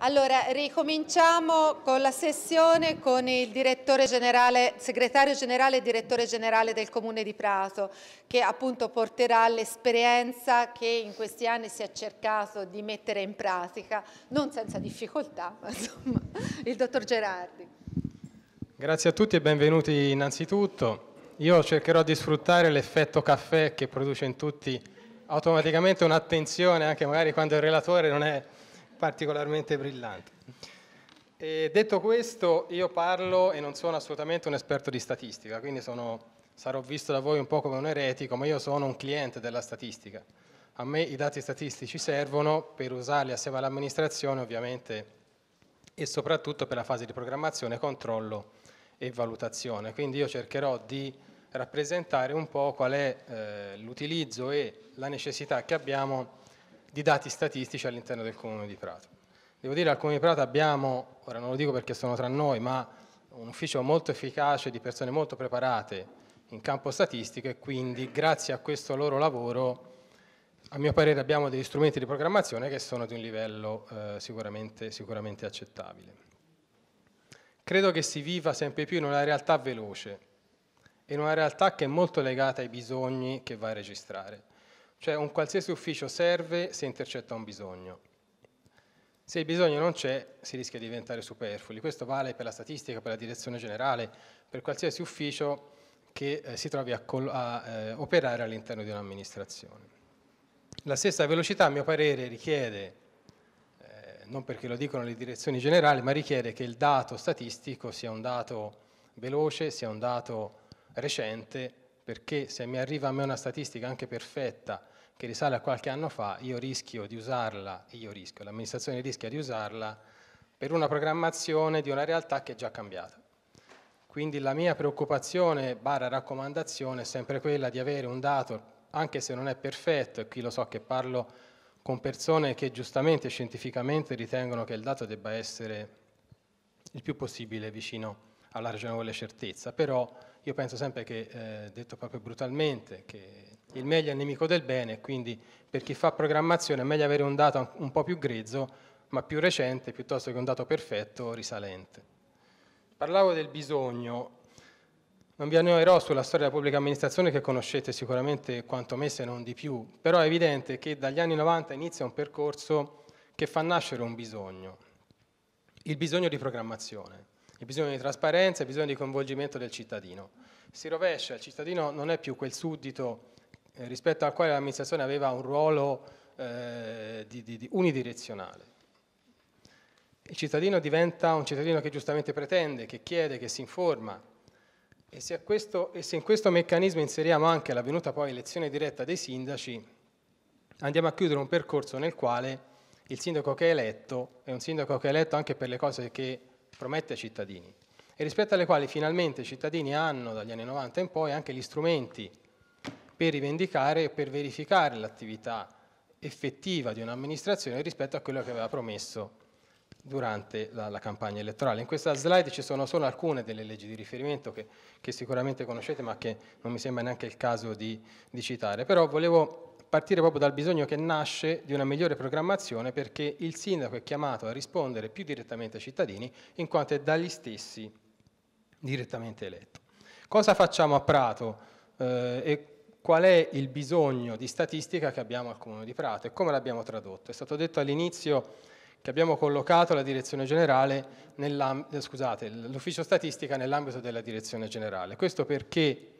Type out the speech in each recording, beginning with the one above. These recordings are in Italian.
Allora, ricominciamo con la sessione con il generale, segretario generale e direttore generale del Comune di Prato, che appunto porterà l'esperienza che in questi anni si è cercato di mettere in pratica, non senza difficoltà, ma insomma, il dottor Gerardi. Grazie a tutti e benvenuti innanzitutto. Io cercherò di sfruttare l'effetto caffè che produce in tutti automaticamente un'attenzione, anche magari quando il relatore non è particolarmente brillante. E detto questo, io parlo e non sono assolutamente un esperto di statistica, quindi sono, sarò visto da voi un po' come un eretico, ma io sono un cliente della statistica. A me i dati statistici servono per usarli assieme all'amministrazione, ovviamente, e soprattutto per la fase di programmazione, controllo e valutazione. Quindi io cercherò di rappresentare un po' qual è eh, l'utilizzo e la necessità che abbiamo di dati statistici all'interno del comune di Prato. Devo dire al comune di Prato abbiamo, ora non lo dico perché sono tra noi, ma un ufficio molto efficace di persone molto preparate in campo statistico e quindi grazie a questo loro lavoro a mio parere abbiamo degli strumenti di programmazione che sono di un livello eh, sicuramente, sicuramente accettabile. Credo che si viva sempre più in una realtà veloce, in una realtà che è molto legata ai bisogni che va a registrare. Cioè un qualsiasi ufficio serve se intercetta un bisogno. Se il bisogno non c'è, si rischia di diventare superflui. Questo vale per la statistica, per la direzione generale, per qualsiasi ufficio che eh, si trovi a, a eh, operare all'interno di un'amministrazione. La stessa velocità, a mio parere, richiede, eh, non perché lo dicono le direzioni generali, ma richiede che il dato statistico sia un dato veloce, sia un dato recente perché se mi arriva a me una statistica anche perfetta che risale a qualche anno fa, io rischio di usarla, io rischio, l'amministrazione rischia di usarla per una programmazione di una realtà che è già cambiata. Quindi la mia preoccupazione barra raccomandazione è sempre quella di avere un dato, anche se non è perfetto, e qui lo so che parlo con persone che giustamente scientificamente ritengono che il dato debba essere il più possibile vicino alla ragionevole certezza, però io penso sempre che, eh, detto proprio brutalmente, che il meglio è il nemico del bene, quindi per chi fa programmazione è meglio avere un dato un po' più grezzo, ma più recente, piuttosto che un dato perfetto risalente. Parlavo del bisogno, non vi annoierò sulla storia della pubblica amministrazione che conoscete sicuramente quanto me se non di più, però è evidente che dagli anni 90 inizia un percorso che fa nascere un bisogno, il bisogno di programmazione il bisogno di trasparenza, il bisogno di coinvolgimento del cittadino. Si rovescia, il cittadino non è più quel suddito eh, rispetto al quale l'amministrazione aveva un ruolo eh, di, di, di unidirezionale. Il cittadino diventa un cittadino che giustamente pretende, che chiede, che si informa. E se, questo, e se, in questo meccanismo inseriamo anche la venuta poi elezione diretta dei sindaci, andiamo a chiudere un percorso nel quale il sindaco che è eletto è un sindaco che è eletto anche per le cose che promette ai cittadini e rispetto alle quali finalmente i cittadini hanno dagli anni 90 in poi anche gli strumenti per rivendicare e per verificare l'attività effettiva di un'amministrazione rispetto a quello che aveva promesso durante la, la, campagna elettorale. In questa slide ci sono solo alcune delle leggi di riferimento che, che sicuramente conoscete ma che non mi sembra neanche il caso di, di citare, però volevo partire proprio dal bisogno che nasce di una migliore programmazione perché il sindaco è chiamato a rispondere più direttamente ai cittadini in quanto è dagli stessi direttamente eletto. Cosa facciamo a Prato eh, e qual è il bisogno di statistica che abbiamo al Comune di Prato e come l'abbiamo tradotto? È stato detto all'inizio che abbiamo collocato la direzione generale, scusate, l'ufficio statistica nell'ambito della direzione generale. Questo perché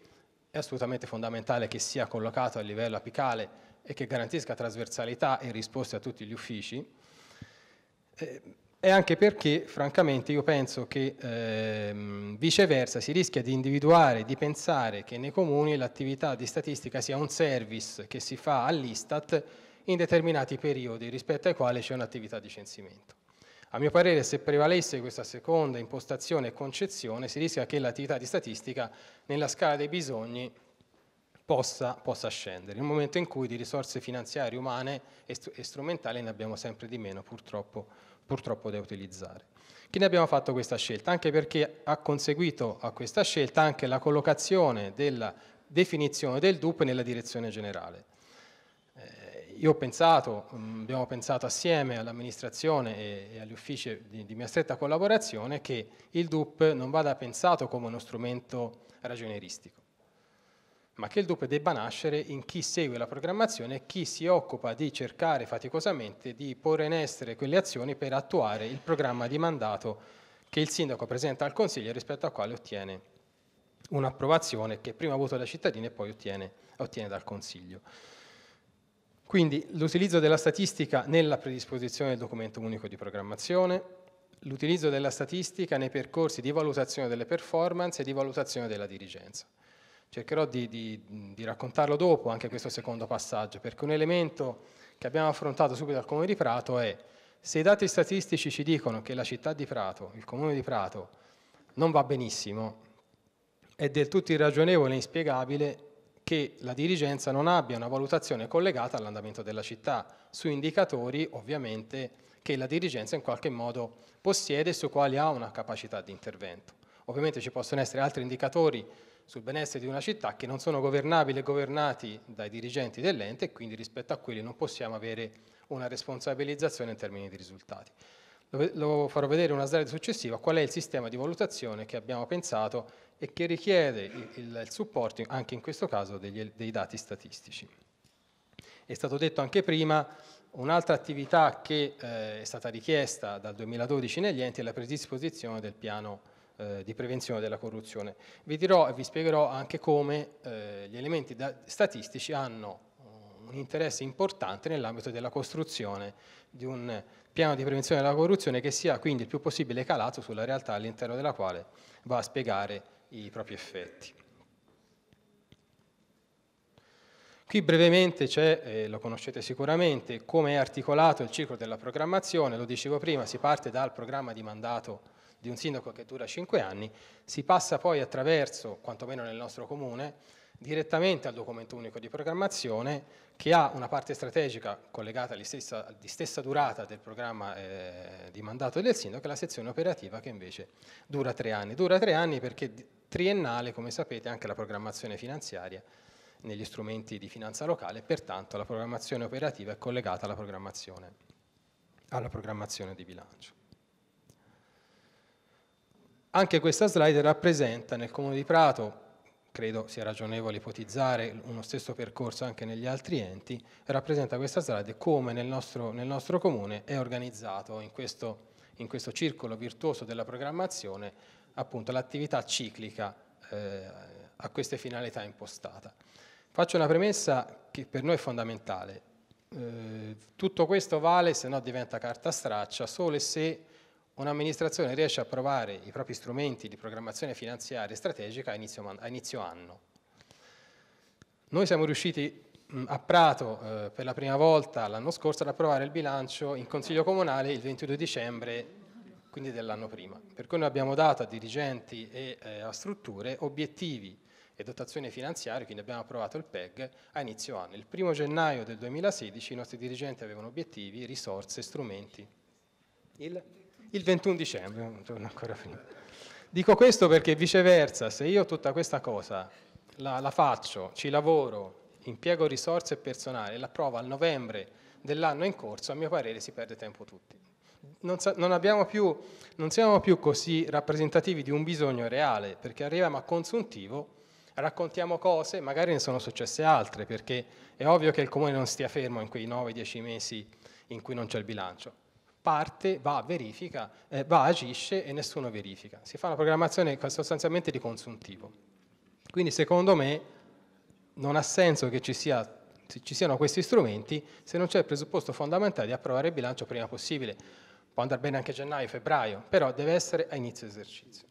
assolutamente fondamentale che sia collocato a livello apicale e che garantisca trasversalità e risposte a tutti gli uffici, eh, e anche perché francamente io penso che ehm, viceversa si rischia di individuare, di pensare che nei comuni l'attività di statistica sia un service che si fa all'Istat in determinati periodi rispetto ai quali c'è un'attività di censimento. A mio parere se prevalesse questa seconda impostazione e concezione si rischia che l'attività di statistica nella scala dei bisogni possa, possa scendere, in un momento in cui di risorse finanziarie, umane e, e strumentali ne abbiamo sempre di meno purtroppo, purtroppo da utilizzare. Quindi abbiamo fatto questa scelta, anche perché ha conseguito a questa scelta anche la collocazione della definizione del DUP nella direzione generale. Eh, io ho pensato, mh, mm, abbiamo pensato assieme all'amministrazione e, e, agli uffici di, di, mia stretta collaborazione che il DUP non vada pensato come uno strumento ragionieristico, ma che il dubbio debba nascere in chi segue la programmazione, e chi si occupa di cercare faticosamente di porre in essere quelle azioni per attuare il programma di mandato che il sindaco presenta al Consiglio rispetto al quale ottiene un'approvazione che prima ha avuto dai cittadini e poi ottiene, ottiene dal Consiglio. Quindi l'utilizzo della statistica nella predisposizione del documento unico di programmazione, l'utilizzo della statistica nei percorsi di valutazione delle performance e di valutazione della dirigenza. Cercherò di, di, di raccontarlo dopo, anche questo secondo passaggio, perché un elemento che abbiamo affrontato subito al Comune di Prato è se i dati statistici ci dicono che la città di Prato, il Comune di Prato, non va benissimo, è del tutto irragionevole e inspiegabile che la dirigenza non abbia una valutazione collegata all'andamento della città, su indicatori ovviamente che la dirigenza in qualche modo possiede e su quali ha una capacità di intervento. Ovviamente ci possono essere altri indicatori sul benessere di una città che non sono governabili e governati dai dirigenti dell'ente e quindi rispetto a quelli non possiamo avere una responsabilizzazione in termini di risultati. Lo farò vedere in una slide successiva qual è il sistema di valutazione che abbiamo pensato e che richiede il, il, supporto, anche in questo caso, degli, dei dati statistici. È stato detto anche prima, un'altra attività che eh, è stata richiesta dal 2012 negli enti è la predisposizione del piano eh, di prevenzione della corruzione. Vi dirò e vi spiegherò anche come eh, gli elementi da, statistici hanno eh, un interesse importante nell'ambito della costruzione di un piano di prevenzione della corruzione che sia quindi il più possibile calato sulla realtà all'interno della quale va a spiegare i propri effetti. Qui brevemente c'è, eh, lo conoscete sicuramente, come è articolato il ciclo della programmazione, lo dicevo prima, si parte dal programma di mandato di un sindaco che dura 5 anni, si passa poi attraverso, quantomeno nel nostro comune, direttamente al documento unico di programmazione che ha una parte strategica collegata di stessa, stessa durata del programma eh, di mandato del sindaco e la sezione operativa che invece dura tre anni. Dura tre anni perché triennale, come sapete, anche la programmazione finanziaria negli strumenti di finanza locale, pertanto la programmazione operativa è collegata alla programmazione, alla programmazione di bilancio. Anche questa slide rappresenta nel Comune di Prato credo sia ragionevole ipotizzare uno stesso percorso anche negli altri enti, rappresenta questa slide come nel nostro, nel nostro comune è organizzato in questo, in questo, circolo virtuoso della programmazione appunto l'attività ciclica eh, a queste finalità impostata. Faccio una premessa che per noi è fondamentale. Eh, tutto questo vale, se no diventa carta straccia, solo e se un'amministrazione riesce a provare i propri strumenti di programmazione finanziaria e strategica a inizio, a inizio anno. Noi siamo riusciti mm, a Prato eh, per la prima volta l'anno scorso ad approvare il bilancio in Consiglio Comunale il 22 dicembre, quindi dell'anno prima. Per cui noi abbiamo dato a dirigenti e eh, a strutture obiettivi e dotazione finanziaria, quindi abbiamo approvato il PEG a inizio anno. Il 1 gennaio del 2016 i nostri dirigenti avevano obiettivi, risorse, strumenti. Il il 21 dicembre, un giorno ancora prima. Dico questo perché viceversa, se io tutta questa cosa la, la faccio, ci lavoro, impiego risorse e personale, la provo a novembre dell'anno in corso, a mio parere si perde tempo tutti. Non, sa, non, più, non, siamo più così rappresentativi di un bisogno reale, perché arriviamo a consuntivo, raccontiamo cose, magari ne sono successe altre, perché è ovvio che il comune non stia fermo in quei 9-10 mesi in cui non c'è il bilancio parte va, verifica, eh, va, agisce e nessuno verifica. Si fa una programmazione sostanzialmente di consuntivo. Quindi secondo me non ha senso che ci, sia, ci siano questi strumenti se non c'è il presupposto fondamentale di approvare il bilancio prima possibile. Può andare bene anche gennaio, febbraio, però deve essere a inizio esercizio.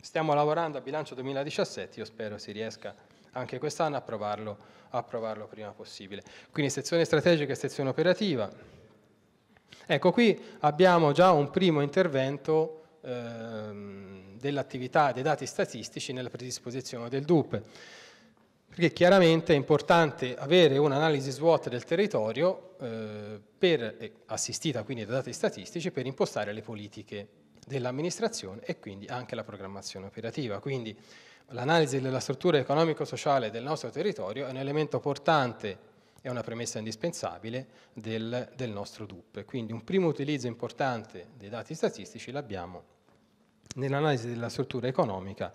Stiamo lavorando a bilancio 2017, io spero si riesca anche quest'anno a approvarlo, a approvarlo prima possibile. Quindi sezione strategica e sezione operativa, Ecco, qui abbiamo già un primo intervento ehm, dell'attività dei dati statistici nella predisposizione del DUP, perché chiaramente è importante avere un'analisi SWOT del territorio eh, per, assistita quindi da dati statistici per impostare le politiche dell'amministrazione e quindi anche la programmazione operativa. Quindi l'analisi della struttura economico-sociale del nostro territorio è un elemento portante è una premessa indispensabile del, del nostro DUP. Quindi un primo utilizzo importante dei dati statistici l'abbiamo nell'analisi della struttura economica,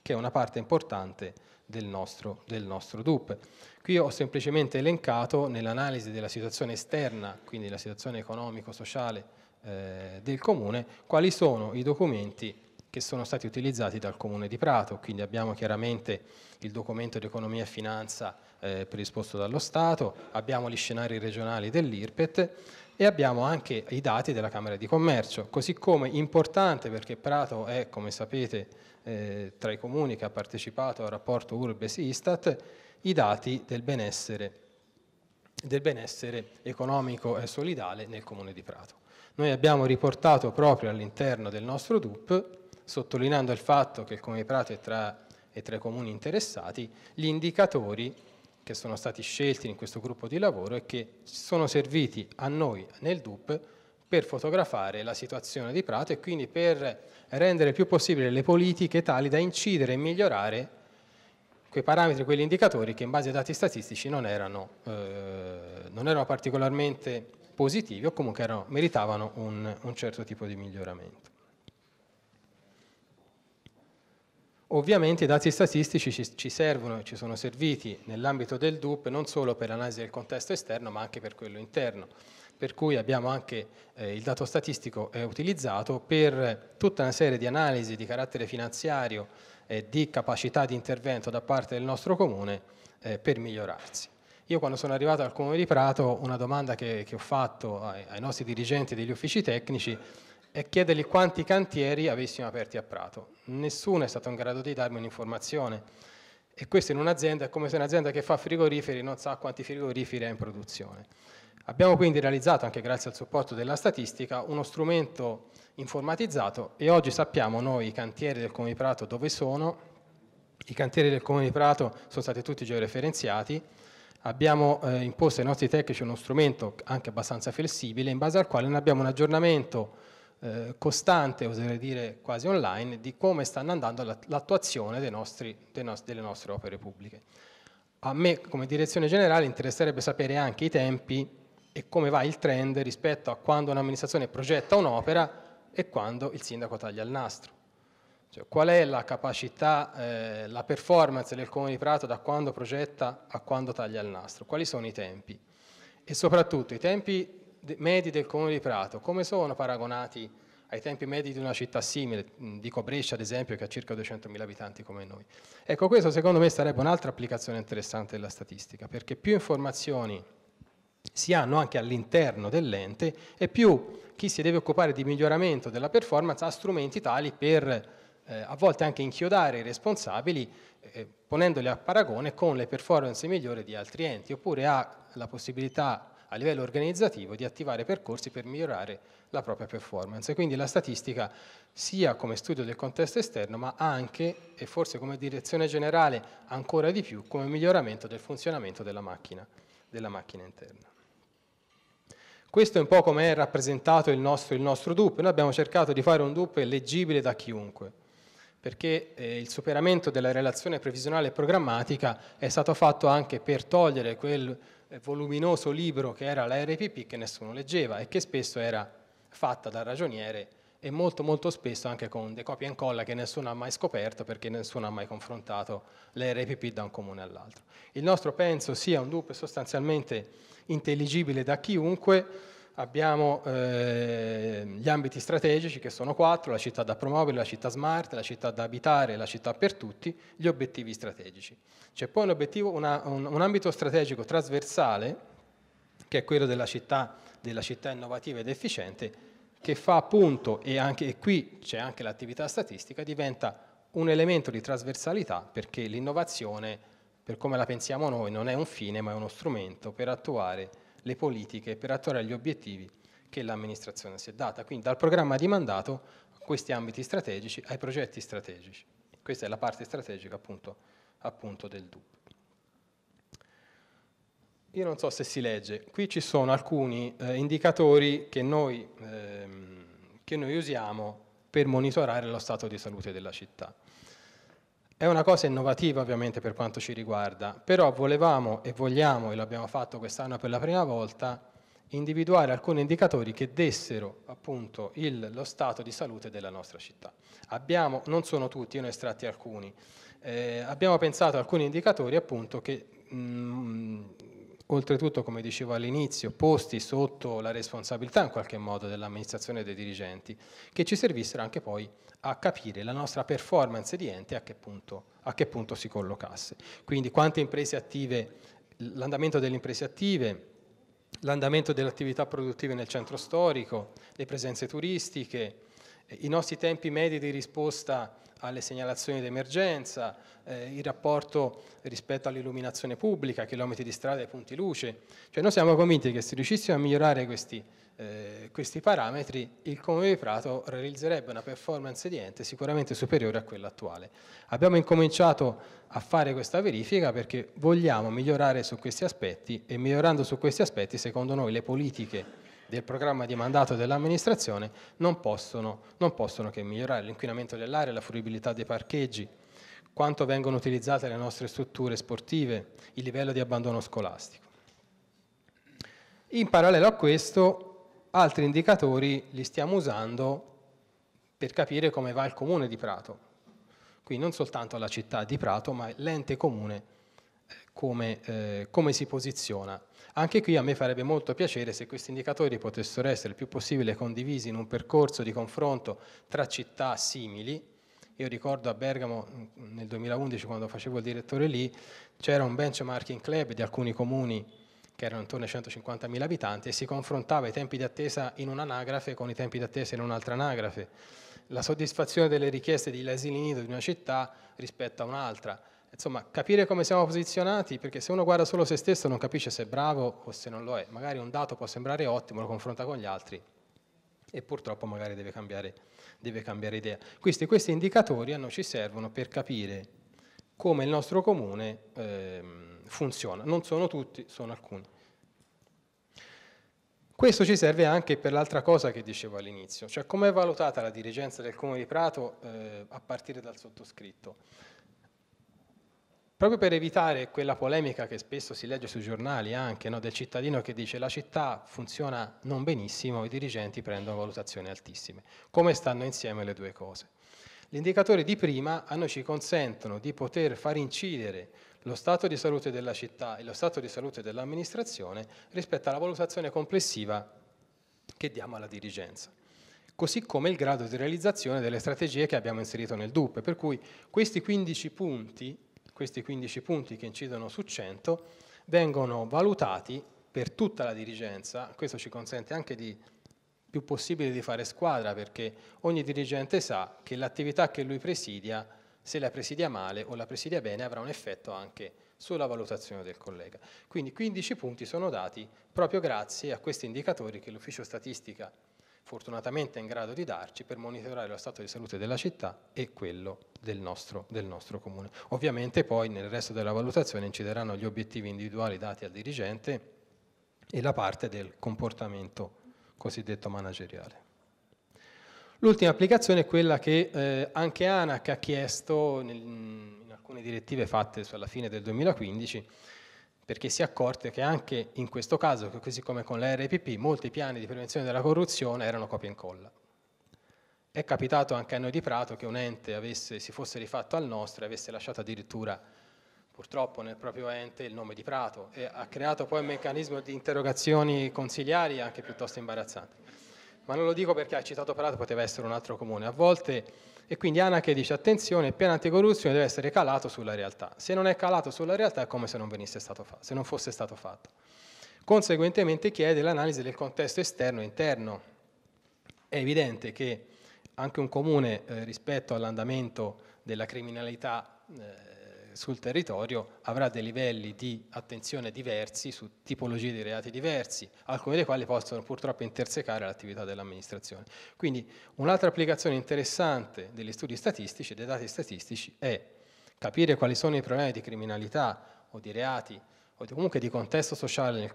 che è una parte importante del nostro, del nostro DUP. Qui ho semplicemente elencato nell'analisi della situazione esterna, quindi la situazione economico-sociale eh, del comune, quali sono i documenti che sono stati utilizzati dal comune di Prato. Quindi abbiamo chiaramente il documento di economia e finanza eh, predisposto dallo Stato, abbiamo gli scenari regionali dell'IRPET e abbiamo anche i dati della Camera di Commercio, così come importante perché Prato è, come sapete, eh, tra i comuni che ha partecipato al rapporto Urbes-Istat, i dati del benessere, del benessere economico e solidale nel comune di Prato. Noi abbiamo riportato proprio all'interno del nostro DUP, sottolineando il fatto che il comune di Prato è tra, è tra i comuni interessati, gli indicatori che sono stati scelti in questo gruppo di lavoro e che sono serviti a noi nel DUP per fotografare la situazione di Prato e quindi per rendere il più possibile le politiche tali da incidere e migliorare quei parametri, quegli indicatori che in base ai dati statistici non erano, eh, non erano particolarmente positivi o comunque erano, meritavano un, un certo tipo di miglioramento. Ovviamente i dati statistici ci, ci servono e ci sono serviti nell'ambito del DUP non solo per l'analisi del contesto esterno ma anche per quello interno, per cui abbiamo anche eh, il dato statistico eh, utilizzato per tutta una serie di analisi di carattere finanziario e di capacità di intervento da parte del nostro comune eh, per migliorarsi. Io quando sono arrivato al Comune di Prato una domanda che, che ho fatto ai, ai nostri dirigenti degli uffici tecnici e chiedergli quanti cantieri avessimo aperti a Prato. Nessuno è stato in grado di darmi un'informazione. E questo in un'azienda è come se un'azienda che fa frigoriferi non sa quanti frigoriferi è in produzione. Abbiamo quindi realizzato, anche grazie al supporto della statistica, uno strumento informatizzato e oggi sappiamo noi i cantieri del Comune di Prato dove sono, i cantieri del Comune di Prato sono stati tutti georeferenziati, abbiamo eh, imposto ai nostri tecnici uno strumento anche abbastanza flessibile in base al quale noi abbiamo un aggiornamento eh, costante, oserei dire quasi online, di come stanno andando l'attuazione nostri, no delle nostre opere pubbliche. A me come direzione generale interesserebbe sapere anche i tempi e come va il trend rispetto a quando un'amministrazione progetta un'opera e quando il sindaco taglia il nastro. Cioè, qual è la capacità, eh, la performance del Comune di Prato da quando progetta a quando taglia il nastro? Quali sono i tempi? E soprattutto i tempi medi del comune di Prato, come sono paragonati ai tempi medi di una città simile, dico Brescia ad esempio che ha circa 200.000 abitanti come noi. Ecco, questo secondo me sarebbe un'altra applicazione interessante della statistica, perché più informazioni si hanno anche all'interno dell'ente e più chi si deve occupare di miglioramento della performance ha strumenti tali per eh, a volte anche inchiodare i responsabili eh, ponendoli a paragone con le performance migliori di altri enti, oppure ha la possibilità a livello organizzativo di attivare percorsi per migliorare la propria performance. E Quindi la statistica sia come studio del contesto esterno ma anche e forse come direzione generale ancora di più come miglioramento del funzionamento della macchina, della macchina interna. Questo è un po' come è rappresentato il nostro, il nostro DUP, noi abbiamo cercato di fare un DUP leggibile da chiunque perché eh, il superamento della relazione previsionale e programmatica è stato fatto anche per togliere quel eh, voluminoso libro che era la RPP che nessuno leggeva e che spesso era fatta dal ragioniere e molto molto spesso anche con dei copia e incolla che nessuno ha mai scoperto perché nessuno ha mai confrontato le RPP da un comune all'altro. Il nostro penso sia un dubbio sostanzialmente intelligibile da chiunque, abbiamo eh, gli ambiti strategici che sono quattro, la città da promuovere, la città smart, la città da abitare, la città per tutti, gli obiettivi strategici. C'è poi un, obiettivo, una, un, un, ambito strategico trasversale che è quello della città, della città innovativa ed efficiente che fa appunto, e, anche, e qui c'è anche l'attività statistica, diventa un elemento di trasversalità perché l'innovazione, per come la pensiamo noi, non è un fine ma è uno strumento per attuare le politiche per attuare gli obiettivi che l'amministrazione si è data, quindi dal programma di mandato a questi ambiti strategici ai progetti strategici. Questa è la parte strategica appunto, appunto del DUP. Io non so se si legge, qui ci sono alcuni eh, indicatori che noi, ehm, che noi usiamo per monitorare lo stato di salute della città. È una cosa innovativa ovviamente per quanto ci riguarda, però volevamo e vogliamo, e l'abbiamo fatto quest'anno per la prima volta, individuare alcuni indicatori che dessero appunto il, lo stato di salute della nostra città. Abbiamo, non sono tutti, io ne ho estratti alcuni, eh, abbiamo pensato a alcuni indicatori appunto che mh, mm, oltretutto, come dicevo all'inizio, posti sotto la responsabilità in qualche modo dell'amministrazione e dei dirigenti, che ci servissero anche poi a capire la nostra performance di ente e a che punto, a che punto si collocasse. Quindi quante imprese attive, l'andamento delle imprese attive, l'andamento delle attività produttive nel centro storico, le presenze turistiche, i nostri tempi medi di risposta alle segnalazioni d'emergenza, eh, il rapporto rispetto all'illuminazione pubblica, chilometri di strada e punti luce. Cioè noi siamo convinti che se riuscissimo a migliorare questi, eh, questi parametri, il Comune di Prato realizzerebbe una performance di ente sicuramente superiore a quella attuale. Abbiamo incominciato a fare questa verifica perché vogliamo migliorare su questi aspetti e migliorando su questi aspetti secondo noi le politiche del programma di mandato dell'amministrazione non possono, non possono che migliorare l'inquinamento dell'aria, la fruibilità dei parcheggi, quanto vengono utilizzate le nostre strutture sportive, il livello di abbandono scolastico. In parallelo a questo, altri indicatori li stiamo usando per capire come va il comune di Prato. Quindi non soltanto la città di Prato, ma l'ente comune eh, come, eh, come si posiziona anche qui a me farebbe molto piacere se questi indicatori potessero essere il più possibile condivisi in un percorso di confronto tra città simili. Io ricordo a Bergamo mm, nel 2011 quando facevo il direttore lì c'era un benchmarking club di alcuni comuni che erano intorno ai 150.000 abitanti, e si confrontava i tempi di attesa in un'anagrafe con i tempi di attesa in un'altra anagrafe, la soddisfazione delle richieste di asili nido di una città rispetto a un'altra. Insomma, capire come siamo posizionati, perché se uno guarda solo se stesso non capisce se è bravo o se non lo è. Magari un dato può sembrare ottimo, lo confronta con gli altri e purtroppo magari deve cambiare, deve cambiare idea. Questi, questi, indicatori a noi ci servono per capire come il nostro comune eh, funziona. Non sono tutti, sono alcuni. Questo ci serve anche per l'altra cosa che dicevo all'inizio, cioè come è valutata la dirigenza del Comune di Prato eh, a partire dal sottoscritto proprio per evitare quella polemica che spesso si legge sui giornali anche no, del cittadino che dice la città funziona non benissimo, i dirigenti prendono valutazioni altissime. Come stanno insieme le due cose? Gli indicatori di prima a noi ci consentono di poter far incidere lo stato di salute della città e lo stato di salute dell'amministrazione rispetto alla valutazione complessiva che diamo alla dirigenza così come il grado di realizzazione delle strategie che abbiamo inserito nel DUP, per cui questi 15 punti questi 15 punti che incidono su 100 vengono valutati per tutta la dirigenza, questo ci consente anche di più possibile di fare squadra perché ogni dirigente sa che l'attività che lui presidia, se la presidia male o la presidia bene, avrà un effetto anche sulla valutazione del collega. Quindi 15 punti sono dati proprio grazie a questi indicatori che l'ufficio statistica fortunatamente in grado di darci per monitorare lo stato di salute della città e quello del nostro, del nostro comune. Ovviamente poi nel resto della valutazione incideranno gli obiettivi individuali dati al dirigente e la parte del comportamento cosiddetto manageriale. L'ultima applicazione è quella che eh, anche ANAC ha chiesto nel, in alcune direttive fatte alla fine del 2015 perché si è accorte che anche in questo caso, così come con la RPP, molti piani di prevenzione della corruzione erano copia e incolla. È capitato anche a noi di Prato che un ente avesse, si fosse rifatto al nostro e avesse lasciato addirittura, purtroppo, nel proprio ente il nome di Prato e ha creato poi un meccanismo di interrogazioni consiliari anche piuttosto imbarazzante. Ma non lo dico perché ha citato Prato, poteva essere un altro comune. A volte e quindi Anache dice attenzione, il piano anticorruzione deve essere calato sulla realtà. Se non è calato sulla realtà è come se non, stato fa- se non fosse stato fatto. Conseguentemente chiede l'analisi del contesto esterno e interno. È evidente che anche un comune eh, rispetto all'andamento della criminalità eh, sul territorio avrà dei livelli di attenzione diversi su tipologie di reati diversi, alcuni dei quali possono purtroppo intersecare l'attività dell'amministrazione. Quindi un'altra applicazione interessante degli studi statistici, dei dati statistici, è capire quali sono i problemi di criminalità o di reati o comunque di contesto sociale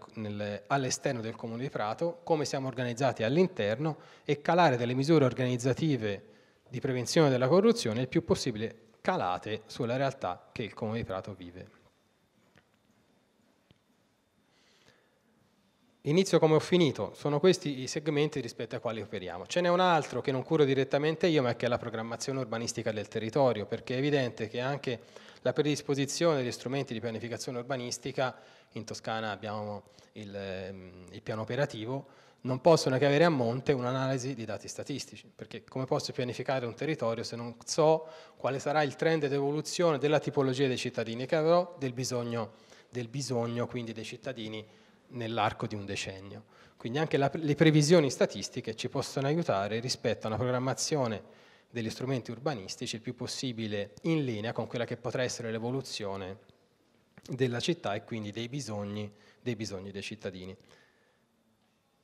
all'esterno del comune di Prato, come siamo organizzati all'interno e calare delle misure organizzative di prevenzione della corruzione il più possibile calate sulla realtà che il Comune di Prato vive. Inizio come ho finito, sono questi i segmenti rispetto ai quali operiamo. Ce n'è un altro che non curo direttamente io, ma che è la programmazione urbanistica del territorio, perché è evidente che anche la predisposizione degli strumenti di pianificazione urbanistica, in Toscana abbiamo il, ehm, il piano operativo, non possono che avere a monte un'analisi di dati statistici, perché come posso pianificare un territorio se non so quale sarà il trend ed evoluzione della tipologia dei cittadini che avrò, del bisogno, del bisogno quindi dei cittadini nell'arco di un decennio. Quindi anche la, le previsioni statistiche ci possono aiutare rispetto a una programmazione degli strumenti urbanistici il più possibile in linea con quella che potrà essere l'evoluzione della città e quindi dei bisogni dei, bisogni dei cittadini.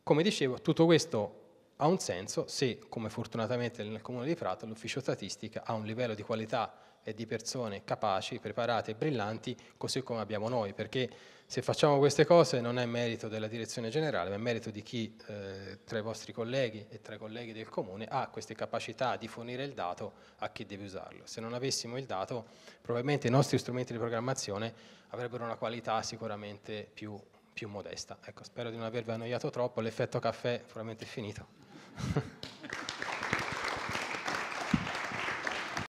Come dicevo, tutto questo ha un senso se, come fortunatamente nel comune di Prato, l'ufficio statistica ha un livello di qualità e di persone capaci, preparate e brillanti, così come abbiamo noi, perché se facciamo queste cose non è merito della direzione generale, ma è merito di chi eh, tra i vostri colleghi e tra i colleghi del comune ha queste capacità di fornire il dato a chi deve usarlo. Se non avessimo il dato, probabilmente i nostri strumenti di programmazione avrebbero una qualità sicuramente più più modesta. Ecco, spero di non avervi annoiato troppo, l'effetto caffè è veramente finito.